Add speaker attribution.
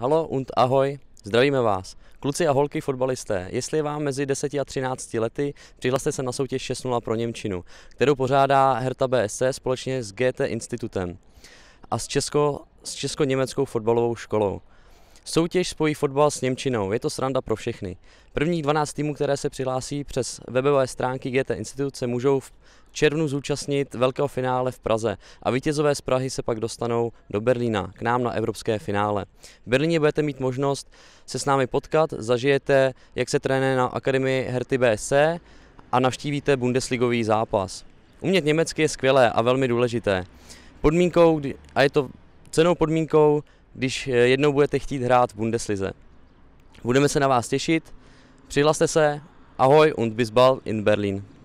Speaker 1: Halo und ahoj, zdravíme vás. Kluci a holky fotbalisté, jestli je vám mezi 10 a 13 lety, přihlaste se na soutěž 6.0 pro Němčinu, kterou pořádá Herta BSC společně s GT Institutem a s, Česko, s Česko-Německou fotbalovou školou. Soutěž spojí fotbal s Němčinou, je to sranda pro všechny. Prvních 12 týmů, které se přihlásí přes webové stránky GT instituce, můžou v červnu zúčastnit velkého finále v Praze a vítězové z Prahy se pak dostanou do Berlína, k nám na evropské finále. V Berlíně budete mít možnost se s námi potkat, zažijete, jak se trénuje na Akademii Herty BSC a navštívíte Bundesligový zápas. Umět německy je skvělé a velmi důležité. Podmínkou, a je to cenou podmínkou, když eh, jednou budete chtít hrát v Bundeslize. Budeme se na vás těšit, přihlaste se, ahoj und bis bald in Berlin.